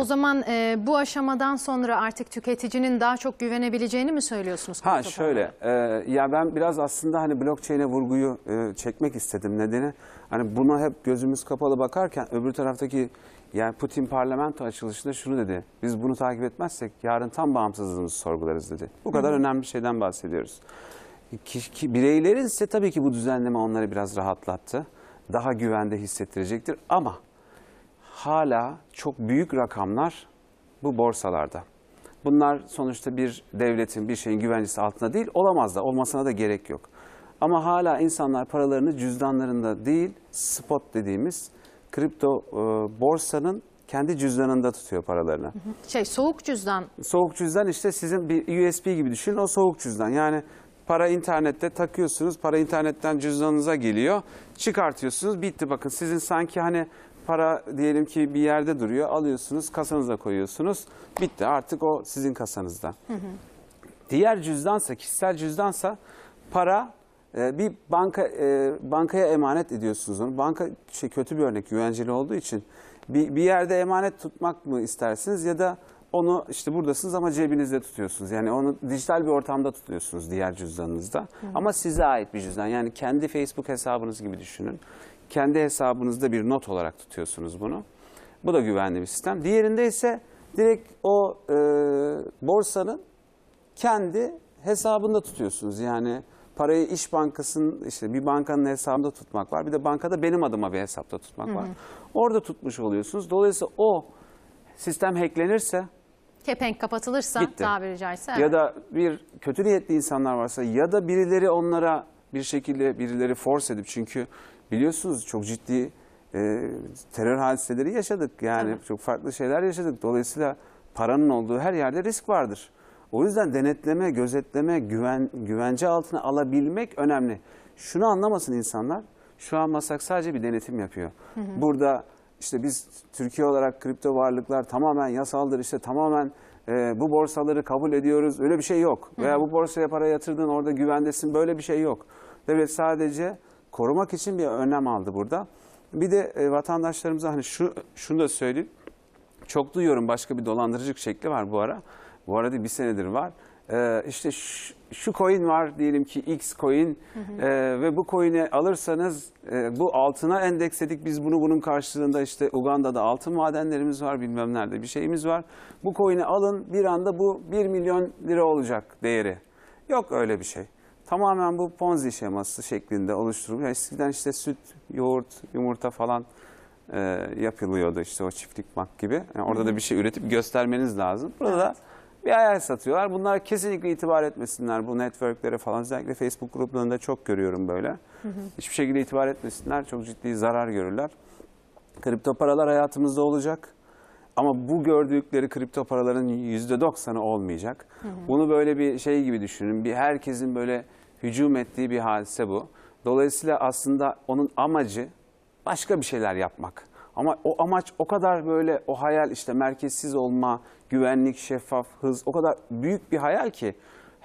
O zaman e, bu aşamadan sonra artık tüketicinin daha çok güvenebileceğini mi söylüyorsunuz? Ha şöyle e, ya ben biraz aslında hani blockchain'e vurguyu e, çekmek istedim nedeni hani buna hep gözümüz kapalı bakarken öbür taraftaki yani Putin parlamento açılışında şunu dedi. Biz bunu takip etmezsek yarın tam bağımsızlığımızı sorgularız dedi. Bu kadar Hı önemli bir şeyden bahsediyoruz. Ki, ki, bireylerin ise tabii ki bu düzenleme onları biraz rahatlattı. Daha güvende hissettirecektir ama hala çok büyük rakamlar bu borsalarda. Bunlar sonuçta bir devletin, bir şeyin güvencesi altında değil, olamaz da, olmasına da gerek yok. Ama hala insanlar paralarını cüzdanlarında değil, spot dediğimiz kripto e, borsanın kendi cüzdanında tutuyor paralarını. Şey soğuk cüzdan. Soğuk cüzdan işte sizin bir USB gibi düşünün o soğuk cüzdan. Yani para internette takıyorsunuz, para internetten cüzdanınıza geliyor, çıkartıyorsunuz, bitti bakın. Sizin sanki hani Para diyelim ki bir yerde duruyor. Alıyorsunuz kasanıza koyuyorsunuz. Bitti artık o sizin kasanızda. Hı hı. Diğer cüzdansa kişisel cüzdansa para e, bir banka e, bankaya emanet ediyorsunuz onu. Banka şey kötü bir örnek güvenceli olduğu için bir, bir yerde emanet tutmak mı istersiniz ya da onu işte buradasınız ama cebinizde tutuyorsunuz. Yani onu dijital bir ortamda tutuyorsunuz diğer cüzdanınızda. Hı. Ama size ait bir cüzdan. Yani kendi Facebook hesabınız gibi düşünün kendi hesabınızda bir not olarak tutuyorsunuz bunu. Bu da güvenli bir sistem. Diğerinde ise direkt o e, borsanın kendi hesabında tutuyorsunuz. Yani parayı iş bankasının işte bir bankanın hesabında tutmak var. Bir de bankada benim adıma bir hesapta tutmak Hı var. Orada tutmuş oluyorsunuz. Dolayısıyla o sistem hacklenirse kepenk kapatılırsa bitti. tabiri caizse. Ya da bir kötü niyetli insanlar varsa ya da birileri onlara bir şekilde birileri force edip çünkü biliyorsunuz çok ciddi e, terör hadiseleri yaşadık. Yani evet. çok farklı şeyler yaşadık. Dolayısıyla paranın olduğu her yerde risk vardır. O yüzden denetleme, gözetleme, güven, güvence altına alabilmek önemli. Şunu anlamasın insanlar. Şu an Masak sadece bir denetim yapıyor. Hı hı. Burada işte biz Türkiye olarak kripto varlıklar tamamen yasaldır, işte tamamen e, bu borsaları kabul ediyoruz. Öyle bir şey yok. Hı hı. Veya bu borsaya para yatırdın orada güvendesin böyle bir şey yok. Devlet sadece korumak için bir önlem aldı burada. Bir de e, vatandaşlarımıza hani şu şunu da söyleyeyim. Çok duyuyorum başka bir dolandırıcılık şekli var bu ara. Bu arada bir senedir var. Ee, işte şu, şu coin var diyelim ki X coin hı hı. E, ve bu coin'i alırsanız e, bu altına endeksledik biz bunu bunun karşılığında işte Uganda'da altın madenlerimiz var bilmem nerede bir şeyimiz var. Bu coin'i alın bir anda bu 1 milyon lira olacak değeri. Yok öyle bir şey. Tamamen bu ponzi şeması şeklinde oluşturuluyor. Eskiden işte süt, yoğurt, yumurta falan e, yapılıyordu işte o çiftlik bank gibi. Yani orada da bir şey üretip göstermeniz lazım. Burada da bir hayal satıyorlar. bunlara kesinlikle itibar etmesinler bu networklere falan. Özellikle Facebook gruplarında çok görüyorum böyle. Hiçbir şekilde itibar etmesinler. Çok ciddi zarar görürler. Kripto paralar hayatımızda olacak. Ama bu gördükleri kripto paraların %90'ı olmayacak. Hı hı. Bunu böyle bir şey gibi düşünün. Bir herkesin böyle hücum ettiği bir hadise bu. Dolayısıyla aslında onun amacı başka bir şeyler yapmak. Ama o amaç o kadar böyle o hayal işte merkezsiz olma, güvenlik, şeffaf, hız o kadar büyük bir hayal ki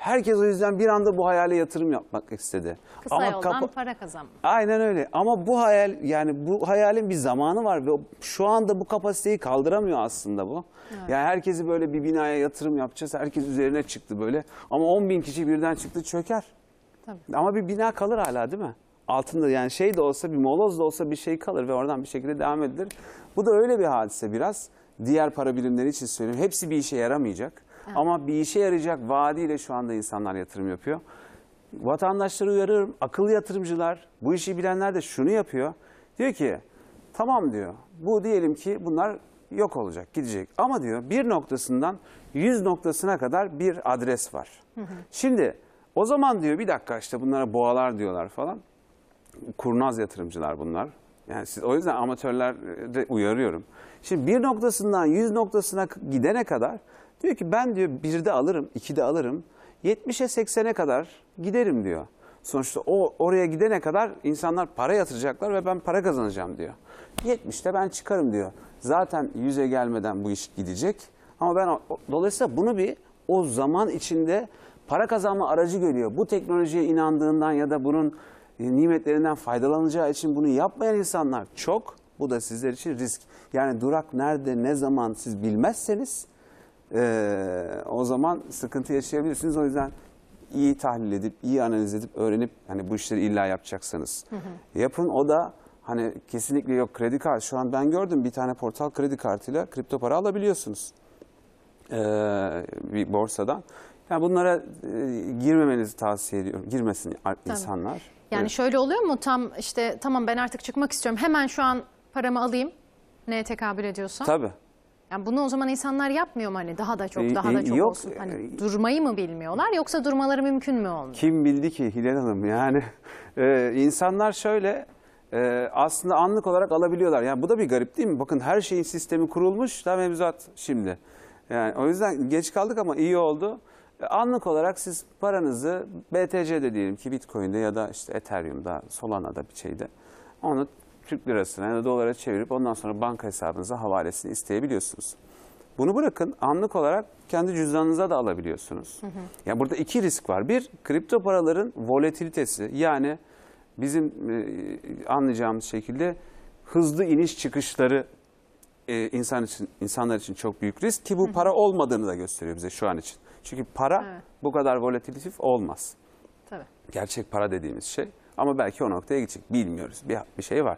Herkes o yüzden bir anda bu hayale yatırım yapmak istedi. Kısa Ama yoldan para kazanmak. Aynen öyle. Ama bu hayal yani bu hayalin bir zamanı var ve şu anda bu kapasiteyi kaldıramıyor aslında bu. Evet. Yani herkesi böyle bir binaya yatırım yapacağız. Herkes üzerine çıktı böyle. Ama 10 bin kişi birden çıktı çöker. Tabii. Ama bir bina kalır hala değil mi? Altında yani şey de olsa bir moloz da olsa bir şey kalır ve oradan bir şekilde devam edilir. Bu da öyle bir hadise biraz. Diğer para birimleri için söylüyorum. Hepsi bir işe yaramayacak. Ama bir işe yarayacak vaadiyle şu anda insanlar yatırım yapıyor. Vatandaşları uyarıyorum. Akıllı yatırımcılar, bu işi bilenler de şunu yapıyor. Diyor ki tamam diyor. Bu diyelim ki bunlar yok olacak, gidecek. Ama diyor bir noktasından yüz noktasına kadar bir adres var. Şimdi o zaman diyor bir dakika işte bunlara boğalar diyorlar falan. Kurnaz yatırımcılar bunlar. Yani siz, o yüzden amatörler de uyarıyorum. Şimdi bir noktasından yüz noktasına gidene kadar Diyor ki ben diyor birde alırım, iki de alırım. 70'e 80'e kadar giderim diyor. Sonuçta o oraya gidene kadar insanlar para yatıracaklar ve ben para kazanacağım diyor. 70'te ben çıkarım diyor. Zaten 100'e gelmeden bu iş gidecek. Ama ben dolayısıyla bunu bir o zaman içinde para kazanma aracı görüyor. Bu teknolojiye inandığından ya da bunun e, nimetlerinden faydalanacağı için bunu yapmayan insanlar çok. Bu da sizler için risk. Yani durak nerede, ne zaman siz bilmezseniz e, o zaman sıkıntı yaşayabilirsiniz. O yüzden iyi tahlil edip, iyi analiz edip, öğrenip hani bu işleri illa yapacaksanız yapın. O da hani kesinlikle yok kredi kartı. Şu an ben gördüm bir tane portal kredi kartıyla kripto para alabiliyorsunuz ee, bir borsadan. Yani bunlara e, girmemenizi tavsiye ediyorum. Girmesin insanlar. Yani evet. şöyle oluyor mu tam işte tamam ben artık çıkmak istiyorum. Hemen şu an paramı alayım. Neye tekabül ediyorsa. Tabii. Yani bunu o zaman insanlar yapmıyor mu hani daha da çok e, daha da e, çok Yok. olsun? Hani e, durmayı mı bilmiyorlar yoksa durmaları mümkün mü olmuyor? Kim bildi ki Hilal Hanım yani e, insanlar şöyle e, aslında anlık olarak alabiliyorlar. Yani bu da bir garip değil mi? Bakın her şeyin sistemi kurulmuş da mevzuat şimdi. Yani o yüzden geç kaldık ama iyi oldu. Anlık olarak siz paranızı BTC'de diyelim ki Bitcoin'de ya da işte Ethereum'da, Solana'da bir şeyde onu Türk lirasına ya da dolara çevirip ondan sonra banka hesabınıza havalesini isteyebiliyorsunuz. Bunu bırakın anlık olarak kendi cüzdanınıza da alabiliyorsunuz. Hı hı. Yani burada iki risk var. Bir, kripto paraların volatilitesi yani bizim e, anlayacağımız şekilde hızlı iniş çıkışları e, insan için insanlar için çok büyük risk ki bu para olmadığını da gösteriyor bize şu an için. Çünkü para evet. bu kadar volatilitif olmaz. Tabii. Gerçek para dediğimiz şey. Ama belki o noktaya gidecek. Bilmiyoruz. Bir, bir şey var.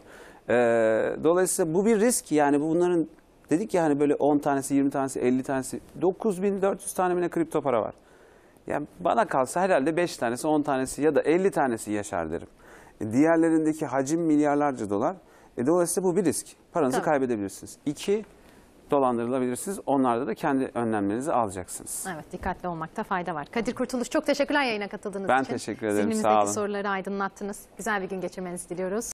Ee, dolayısıyla bu bir risk. Yani bunların dedik ya hani böyle 10 tanesi, 20 tanesi, 50 tanesi, 9400 tane bile kripto para var. Yani bana kalsa herhalde 5 tanesi, 10 tanesi ya da 50 tanesi yaşar derim. E, diğerlerindeki hacim milyarlarca dolar. E, dolayısıyla bu bir risk. Paranızı tamam. kaybedebilirsiniz. İki, dolandırılabilirsiniz. Onlarda da kendi önlemlerinizi alacaksınız. Evet dikkatli olmakta fayda var. Kadir Kurtuluş çok teşekkürler yayına katıldığınız ben için. Ben teşekkür ederim sağ olun. soruları aydınlattınız. Güzel bir gün geçirmenizi diliyoruz.